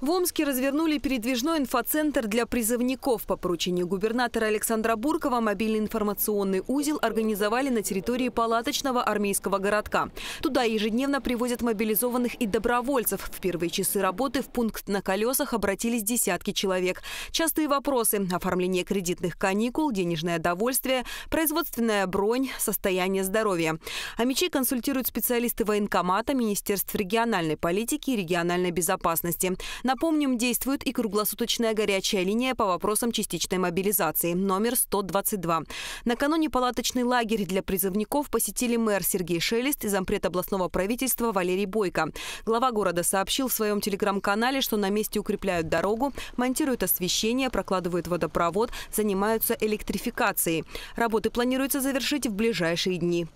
В Омске развернули передвижной инфоцентр для призывников. По поручению губернатора Александра Буркова мобильный информационный узел организовали на территории палаточного армейского городка. Туда ежедневно привозят мобилизованных и добровольцев. В первые часы работы в пункт на колесах обратились десятки человек. Частые вопросы – оформление кредитных каникул, денежное довольствие, производственная бронь, состояние здоровья. А мечи консультируют специалисты военкомата, Министерств региональной политики и региональной безопасности. Напомним, действует и круглосуточная горячая линия по вопросам частичной мобилизации, номер 122. Накануне палаточный лагерь для призывников посетили мэр Сергей Шелест и зампред областного правительства Валерий Бойко. Глава города сообщил в своем телеграм-канале, что на месте укрепляют дорогу, монтируют освещение, прокладывают водопровод, занимаются электрификацией. Работы планируется завершить в ближайшие дни.